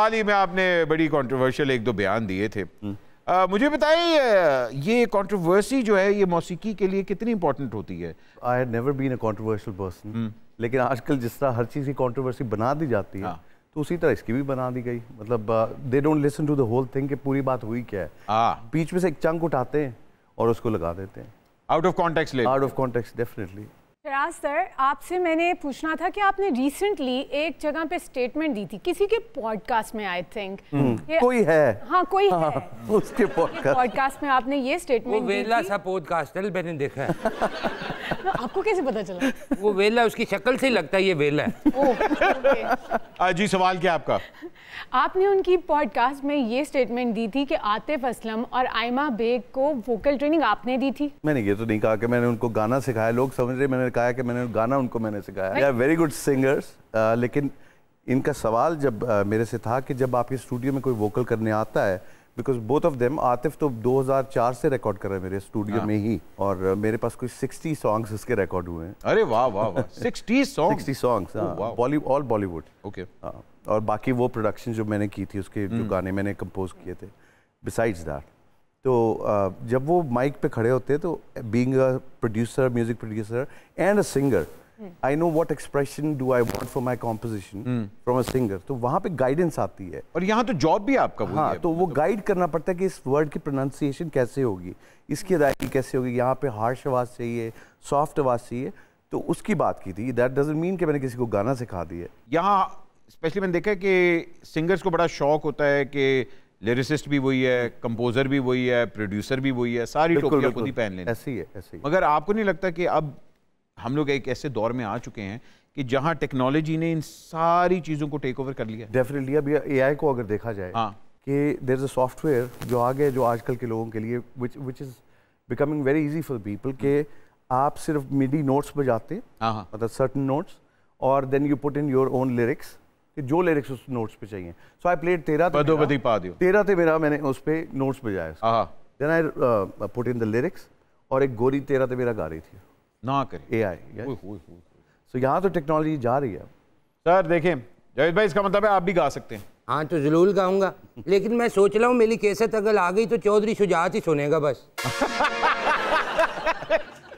हाल ही में आपने बड़ी कंट्रोवर्शियल एक दो बयान दिए थे आ, हम्म। मुझे बताइए ये कंट्रोवर्सी जो है ये मौसीकी के लिए कितनी इंपॉर्टेंट होती है I have never been a controversial person लेकिन आजकल जिस तरह हर चीज़ की कंट्रोवर्सी बना दी जाती है हाँ. तो उसी तरह इसकी भी बना दी गई मतलब they don't listen to the whole thing कि पूरी बात हुई क्या है हाँ. बीच में से एक चंक उठाते हैं और उसको लगा देते हैं out of context out of context definitely Firaz sir आपसे मैंने पूछना था कि आपने रिसेंटली एक जगह पे स्टेटमेंट दी थी किसी के पॉडकास्ट में आई थिंक हम्म। कोई है हाँ कोई हाँ, है उसके पॉडकास्ट में आपने ये स्टेटमेंट वो वेला सा पॉडकास्ट मैंने देखा आपको कैसे पता चला वो वेला उसकी शक्ल से ही लगता है ये वेला है ओ, जी सवाल क्या आपका आपने उनकी पॉडकास्ट में ये स्टेटमेंट दी थी कि आतिफ असलम और आयमा बेग को वोकल ट्रेनिंग आपने दी थी मैंने ये तो नहीं कहा कि मैंने उनको गाना सिखाया लोग समझ रहे मैंने कहा कि मैंने गाना उनको मैंने सिखाया they are very good singers लेकिन इनका सवाल जब आ, uh, मेरे से था कि जब आपके स्टूडियो में कोई वोकल करने आता है because both of them Atif तो 2004 से रिकॉर्ड कर रहे हैं मेरे स्टूडियो हाँ. में ही और uh, मेरे पास कुछ 60 सॉन्ग्स उसके रिकॉर्ड हुए हैं अरे वाह वाह वाह 60 song 60 songs Bollywood all Bollywood okay और बाकी वो प्रोडक्शन जो मैंने की थी उसके जो हम्म। गाने मैंने कंपोज किए थे बिसाइड्स दैट तो uh, जब वो माइक पे खड़े होते हैं तो being producer music producer and a singer I know what expression do I want for my composition from a singer तो वहां पे गाइडेंस आती है और यहाँ तो जॉब भी आपका हाँ तो वो गाइड करना पड़ता है कि इस वर्ड की प्रोनाउंसिएशन कैसे होगी इसकी अदायगी कैसे होगी यहाँ पे हार्श आवाज़ चाहिए सॉफ्ट आवाज़ चाहिए तो उसकी बात की थी दैट डजेंट मीन कि मैंने किसी को गाना सिखा दिया यहाँ स्पेशली मैंने देखा है कि सिंगर्स को बड़ा शौक होता है कि लिरिसिस्ट भी वही है कंपोजर भी वही है प्रोड्यूसर भी वही है सारी टोपियां खुद ही पहन लेना ऐसी है ऐसी मगर आपको नहीं लगता कि अब हम लोग एक ऐसे दौर में आ चुके हैं कि जहाँ टेक्नोलॉजी ने इन सारी चीज़ों को टेक ओवर कर लिया डेफिनेटली अब ए आई को अगर देखा जाए हाँ कि देर इज़ अ सॉफ्टवेयर जो आ गया जो आजकल के लोगों के लिए which which is becoming very easy for people के आप सिर्फ मिडी नोट्स बजाते हाँ, हाँ। मतलब सर्टन नोट्स और then you put in your own lyrics कि जो लिरिक्स उस नोट्स पे चाहिए सो आई प्लेड तेरह तेरा तेरह थे मेरा मैंने उस पर नोट्स बजाया then I put in the lyrics और एक गोरी तेरह ते मेरा गा रही थी ना करें ए आई सो यहाँ तो टेक्नोलॉजी जा रही है सर देखें जावेद भाई इसका मतलब है आप भी गा सकते हैं हाँ तो जरूर गाऊंगा लेकिन मैं सोच रहा हूँ मेरी केसत अगर आ गई तो चौधरी शुजात ही सुनेगा बस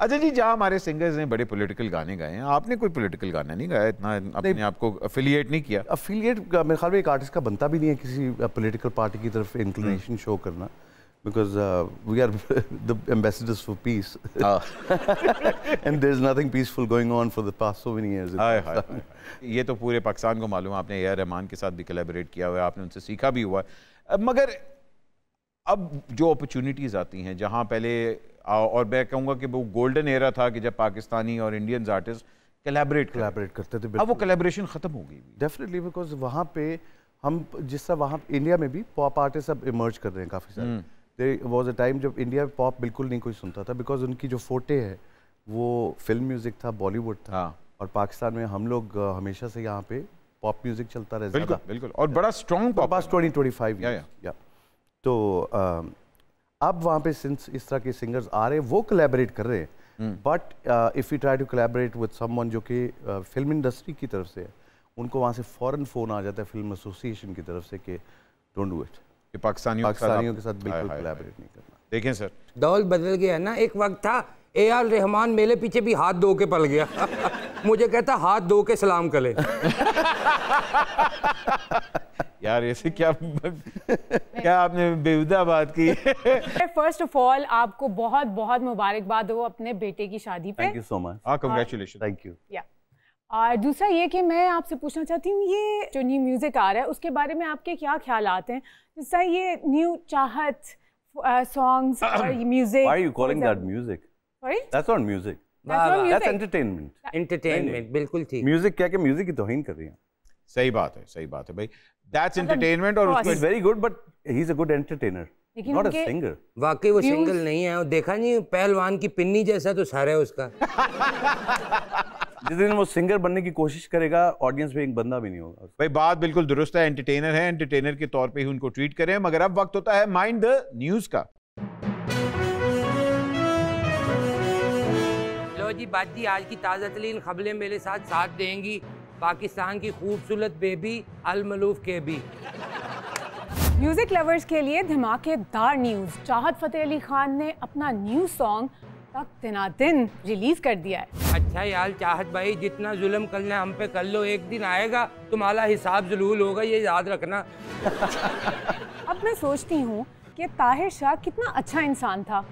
अच्छा जी जहाँ हमारे सिंगर्स ने बड़े पॉलिटिकल गाने गाए हैं आपने कोई पॉलिटिकल गाना नहीं गाया इतना अपने आप को अफिलिएट नहीं किया अफिलिएट मेरे ख्याल में एक आर्टिस्ट का बनता भी नहीं है किसी पॉलिटिकल पार्टी की तरफ इंक्लिनेशन हम्म। शो करना because uh, we are the ambassadors for peace. Ah. and there's nothing peaceful going on for the past so many years. ये तो पूरे पाकिस्तान को मालूम है आपने ए रहमान के साथ भी कलेबरेट किया हुआ है आपने उनसे सीखा भी हुआ है मगर अब जो अपॉर्चुनिटीज़ आती हैं जहाँ पहले और मैं कहूँगा कि वो गोल्डन एरा था कि जब पाकिस्तानी और इंडियन आर्टिस्ट कलेबरेट कलेबरेट करते थे अब वो कलेबरेशन ख़त्म हो गई डेफिनेटली बिकॉज वहाँ पे हम जिस तरह वहाँ इंडिया में भी पॉप आर्टिस्ट अब इमर्ज कर रहे हैं काफ़ी सारे hmm. They was a time जब इंडिया में पॉप बिल्कुल नहीं कोई सुनता था बिकॉज उनकी जो फोटे है वो फिल्म म्यूज़िक था बॉलीवुड था हाँ. और पाकिस्तान में हम लोग हमेशा से यहाँ पे पॉप म्यूज़िक चलता रहे बिल्कुल बिल्कुल और बड़ा strong pop twenty twenty five या तो अब वहाँ पे सिंस इस तरह के सिंगर्स आ रहे हैं वो कलेबरेट कर रहे हैं but if you try to collaborate with someone जो कि फिल्म इंडस्ट्री की तरफ से है उनको वहाँ से फॉरन फ़ोन आ जाता है फिल्म एसोसिएशन की तरफ से कि डोंट डू इट कि पाकिस्तानियों पाकिस्तानियों के साथ बिल्कुल कोलैबोरेट नहीं करना देखें सर दौल बदल गया ना एक वक्त था ए आर रहमान मेरे पीछे भी हाथ धो के पल गया मुझे कहता हाथ धो के सलाम कर ले यार ऐसे क्या क्या आपने बेहुदा बात की फर्स्ट ऑफ ऑल आपको बहुत बहुत मुबारकबाद हो अपने बेटे की शादी पे थैंक यू सो मच हाँ कंग्रेचुलेशन थैंक यू या और दूसरा ये कि मैं आपसे पूछना चाहती हूँ ये जो न्यू म्यूज़िक आ रहा है उसके बारे में आपके क्या ख्याल आते हैं जैसा ये न्यू चाहत सॉन्ग्स म्यूजिक क्या सही बात है और देखा नहीं पहलवान की पिन्नी जैसा तो सारा है उसका जिस दिन वो सिंगर बनने की कोशिश करेगा ऑडियंस में एक बंदा भी नहीं होगा भाई बात बिल्कुल दुरुस्त है एंटरटेनर है एंटरटेनर के तौर पे ही उनको ट्रीट करें मगर अब वक्त होता है माइंड द न्यूज का लो जी बाजी आज की ताज़ा तरीन खबरें मेरे साथ साथ देंगी पाकिस्तान की खूबसूरत बेबी अलमलूफ के भी म्यूजिक लवर्स के लिए धमाकेदार न्यूज चाहत फतेह अली खान ने अपना न्यू सॉन्ग तक दिन रिलीज कर दिया है अच्छा यार चाहत भाई जितना जुलम करना हम पे कर लो एक दिन आएगा तुम्हारा हिसाब जलूल होगा ये याद रखना अब मैं सोचती हूँ कि ताहिर शाह कितना अच्छा इंसान था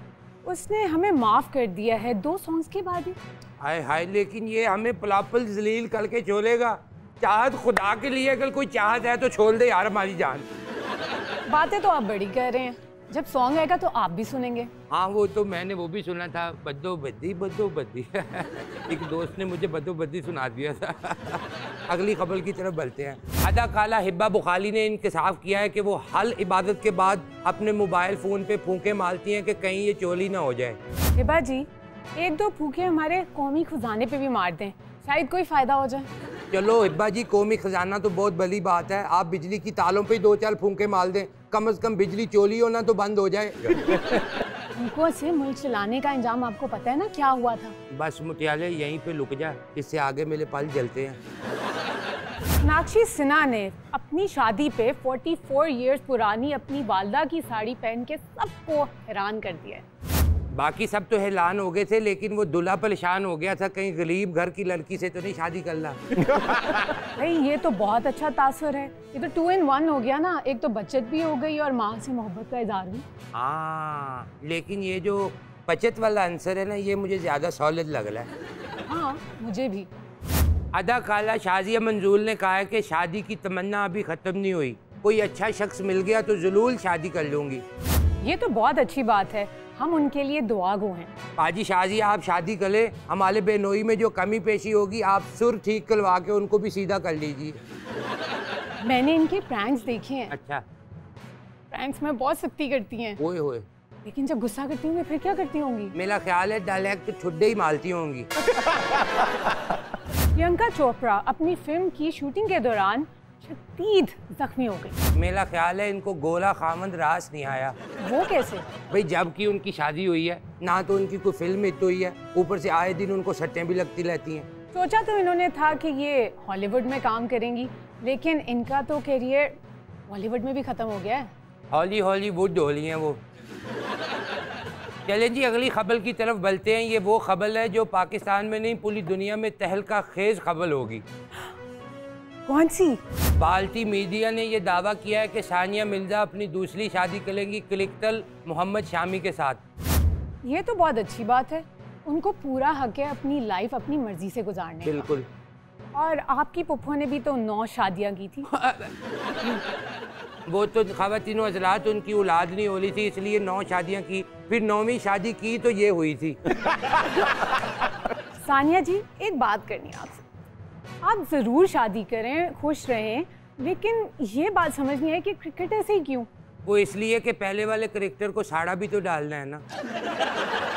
उसने हमें माफ़ कर दिया है दो सॉन्ग्स के बाद ही हाय हाय लेकिन ये हमें पलापल जलील करके छोड़ेगा चाहत खुदा के लिए अगर कोई चाहत है तो छोड़ दे यार हमारी जान बातें तो आप बड़ी कह रहे हैं जब सॉन्ग आएगा तो आप भी सुनेंगे हाँ वो तो मैंने वो भी सुना था बदो बद्दी बदो बद्दी एक दोस्त ने मुझे बदो बद्दी सुना दिया था अगली खबर की तरफ बढ़ते हैं अदाकारा हिब्बा बुखाली ने इंकसाफ किया है कि वो हल इबादत के बाद अपने मोबाइल फ़ोन पे फूके मारती हैं कि कहीं ये चोली ना हो जाए हिब्बा जी एक दो फूके हमारे कौमी खजाने पे भी मार दें शायद कोई फ़ायदा हो जाए चलो हिब्बा जी कौमी खजाना तो बहुत भली बात है आप बिजली की तालों पर दो चार फूके मार दें कम से कम बिजली चोरी होना तो बंद हो जाए तुमको से मुल्क चलाने का इंजाम आपको पता है ना क्या हुआ था बस मुतियाले यहीं पे लुक जा इससे आगे मेरे पाल जलते हैं नाक्षी सिन्हा ने अपनी शादी पे 44 इयर्स पुरानी अपनी वालदा की साड़ी पहन के सबको हैरान कर दिया है बाकी सब तो हैलान हो गए थे लेकिन वो दुल्हा परेशान हो गया था कहीं गरीब घर की लड़की से तो नहीं शादी करना भाई ये तो बहुत अच्छा तासर है ये तो टू इन वन हो गया ना एक तो बचत भी हो गई और माँ से मोहब्बत का इजहार भी हाँ लेकिन ये जो बचत वाला आंसर है ना ये मुझे ज़्यादा सॉलिड लग रहा है हाँ मुझे भी अदाकारा शाजिया मंजूल ने कहा है कि शादी की तमन्ना अभी ख़त्म नहीं हुई कोई अच्छा शख्स मिल गया तो जुलूल शादी कर लूँगी ये तो बहुत अच्छी बात है हम उनके लिए दुआगो हैं पाजी शाजी आप शादी कर ले हमारे बेनोई में जो कमी पेशी होगी आप सुर ठीक करवा के उनको भी सीधा कर लीजिए मैंने इनके प्रैंक्स देखे हैं अच्छा प्रैंक्स में बहुत सख्ती करती हैं ओए होए लेकिन जब गुस्सा करती हूँ फिर क्या करती होंगी मेरा ख्याल है डायलैक्ट छुट्टे ही मालती होंगी प्रियंका चोपड़ा अपनी फिल्म की शूटिंग के दौरान शदीद जख्मी हो गई मेरा ख्याल है इनको गोला खामंद रास नहीं आया वो कैसे भाई जबकि उनकी शादी हुई है ना तो उनकी कोई फिल्म हिट हुई है ऊपर से आए दिन उनको सट्टें भी लगती रहती हैं सोचा तो इन्होंने था कि ये हॉलीवुड में काम करेंगी लेकिन इनका तो करियर हॉलीवुड में भी ख़त्म हो गया है हॉली हॉलीवुड होली है वो चले जी अगली खबर की तरफ बलते हैं ये वो खबर है जो पाकिस्तान में नहीं पूरी दुनिया में तहलका खेज खबर होगी कौन सी बाल्टी मीडिया ने यह दावा किया है कि सानिया मिर्जा अपनी दूसरी शादी करेंगी क्लिकल मोहम्मद शामी के साथ ये तो बहुत अच्छी बात है उनको पूरा हक है अपनी लाइफ अपनी मर्जी से गुजारने बिल्कुल और आपकी पुप्पो ने भी तो नौ शादियां की थी वो तो खातिनों अजलात उनकी औलाद नहीं हो रही थी इसलिए नौ शादियां की फिर नौवीं शादी की तो ये हुई थी सानिया जी एक बात करनी आपसे आप ज़रूर शादी करें खुश रहें लेकिन ये बात समझ नहीं है कि क्रिकेट ऐसे ही क्यों वो इसलिए कि पहले वाले क्रिकेटर को साड़ा भी तो डालना है ना